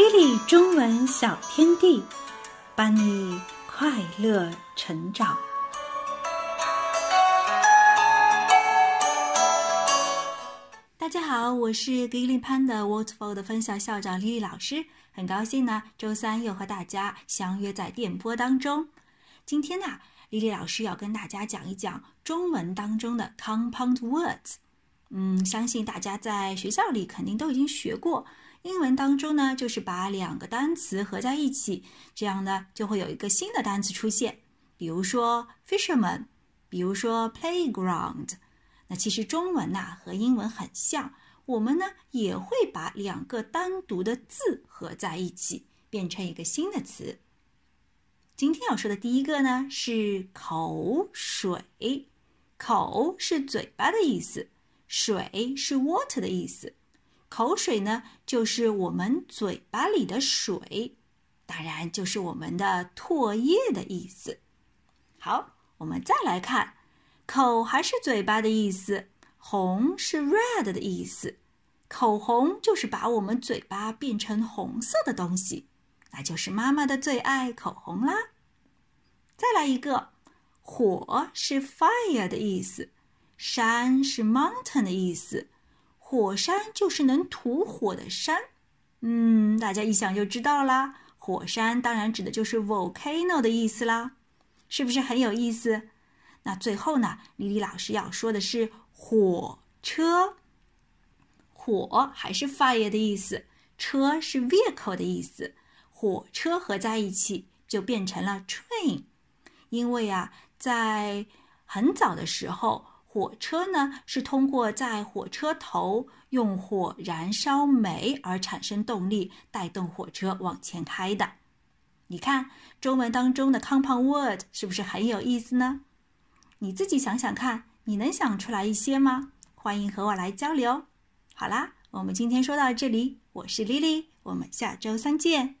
莉莉中文小天地，伴你快乐成长。大家好，我是莉莉潘的 w a t f l l 的分校校长莉莉老师，很高兴呢，周三又和大家相约在电波当中。今天呢，莉莉老师要跟大家讲一讲中文当中的 compound words。嗯，相信大家在学校里肯定都已经学过。英文当中呢，就是把两个单词合在一起，这样呢就会有一个新的单词出现。比如说 fisherman，比如说 playground。那其实中文呐和英文很像，我们呢也会把两个单独的字合在一起，变成一个新的词。今天要说的第一个呢是口水，口是嘴巴的意思，水是 water 的意思。口水呢，就是我们嘴巴里的水，当然就是我们的唾液的意思。好，我们再来看，口还是嘴巴的意思，红是 red 的意思，口红就是把我们嘴巴变成红色的东西，那就是妈妈的最爱口红啦。再来一个，火是 fire 的意思，山是 mountain 的意思。火山就是能吐火的山，嗯，大家一想就知道啦。火山当然指的就是 volcano 的意思啦，是不是很有意思？那最后呢，李李老师要说的是火车，火还是 fire 的意思，车是 vehicle 的意思，火车合在一起就变成了 train。因为啊，在很早的时候。火车呢，是通过在火车头用火燃烧煤而产生动力，带动火车往前开的。你看中文当中的 compound word 是不是很有意思呢？你自己想想看，你能想出来一些吗？欢迎和我来交流。好啦，我们今天说到这里。我是 Lily，我们下周三见。